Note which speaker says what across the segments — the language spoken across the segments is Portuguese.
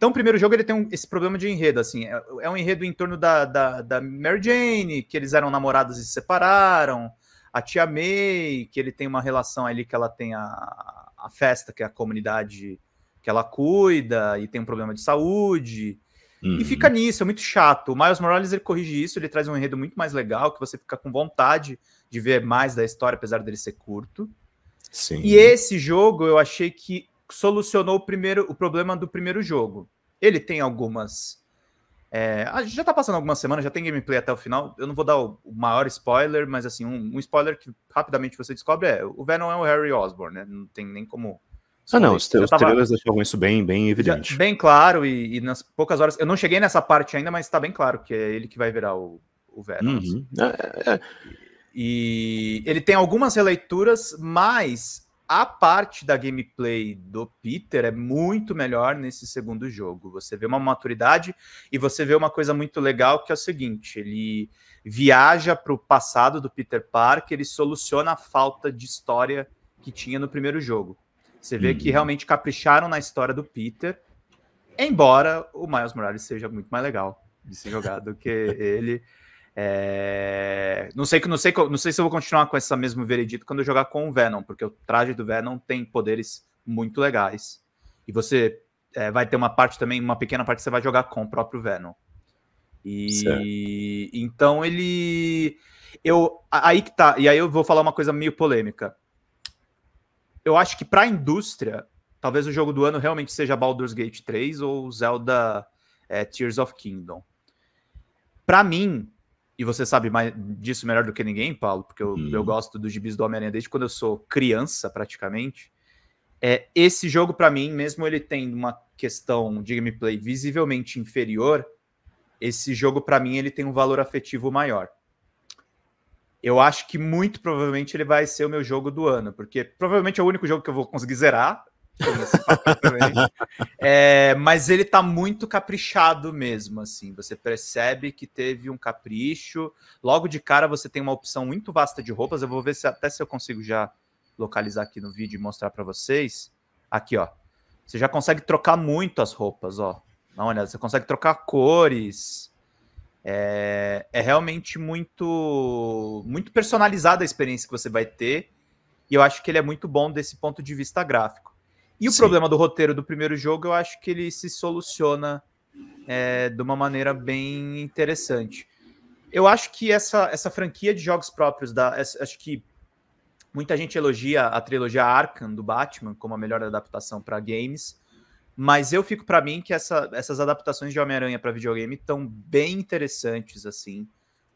Speaker 1: Então, o primeiro jogo ele tem um, esse problema de enredo, assim. É, é um enredo em torno da, da, da, Mary Jane, que eles eram namorados e se separaram. A tia May, que ele tem uma relação ali que ela tem a, a festa, que é a comunidade que ela cuida, e tem um problema de saúde. Uhum. E fica uhum. nisso, é muito chato. O Miles Morales ele corrige isso, ele traz um enredo muito mais legal, que você fica com vontade de ver mais da história, apesar dele ser curto. Sim. E esse jogo eu achei que solucionou o primeiro o problema do primeiro jogo. Ele tem algumas. É, já tá passando algumas semanas, já tem gameplay até o final. Eu não vou dar o, maior spoiler, mas assim, um, um, spoiler que rapidamente você descobre é o Venom é o Harry Osborn, né? Não tem nem como. Ah, não, os, os tava... trailers deixavam isso bem, bem evidente. Já, bem claro, e, e, nas poucas horas. Eu não cheguei nessa parte ainda, mas tá bem claro que é ele que vai virar o, o Venom. Uhum. Assim. É, é. é. E ele tem algumas releituras, mas a parte da gameplay do Peter é muito melhor nesse segundo jogo. Você vê uma maturidade e você vê uma coisa muito legal que é o seguinte: ele viaja para o passado do Peter Parker, ele soluciona a falta de história que tinha no primeiro jogo. Você vê uhum. que realmente capricharam na história do Peter, embora o Miles Morales seja muito mais legal de se jogar do que ele. É... Não, sei, não, sei, não sei se eu vou continuar com essa mesmo veredito quando eu jogar com o Venom, porque o traje do Venom tem poderes muito legais. E você é, vai ter uma parte também, uma pequena parte que você vai jogar com o próprio Venom. E certo. então ele. Eu, aí que tá. E aí eu vou falar uma coisa meio polêmica. Eu acho que pra indústria, talvez o jogo do ano realmente seja Baldur's Gate 3 ou Zelda é, Tears of Kingdom. Pra mim, e você sabe mais disso melhor do que ninguém, Paulo, porque eu, hum. eu uhum. gosto dos gibis do Homem-Aranha desde quando eu sou criança, praticamente. É, esse jogo, para mim, mesmo ele tendo uma questão de gameplay visivelmente inferior, esse jogo, para mim, ele tem um valor afetivo maior. Eu acho que muito provavelmente ele vai ser o meu jogo do ano, porque provavelmente é o único jogo que eu vou conseguir zerar, é, mas ele tá muito caprichado mesmo, assim. Você percebe que teve um capricho. Logo de cara você tem uma opção muito vasta de roupas. Eu vou ver se até se eu consigo já localizar aqui no vídeo e mostrar para vocês. Aqui, ó. Você já consegue trocar muito as roupas, ó. Olha, você consegue trocar cores. É, é realmente muito, muito personalizada a experiência que você vai ter. E eu acho que ele é muito bom desse ponto de vista gráfico. E o Sim. problema do roteiro do primeiro jogo, eu acho que ele se soluciona é, de uma maneira bem interessante. Eu acho que essa, essa franquia de jogos próprios, da, acho que muita gente elogia a trilogia Arkham do Batman como a melhor adaptação para games, mas eu fico para mim que essa, essas adaptações de Homem-Aranha para videogame estão bem interessantes, assim,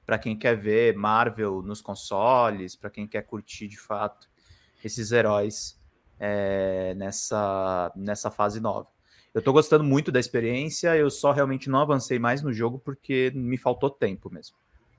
Speaker 1: para quem quer ver Marvel nos consoles, para quem quer curtir de fato esses heróis é, nessa, nessa fase nova. Eu tô gostando muito da experiência, eu só realmente não avancei mais no jogo porque me faltou tempo mesmo.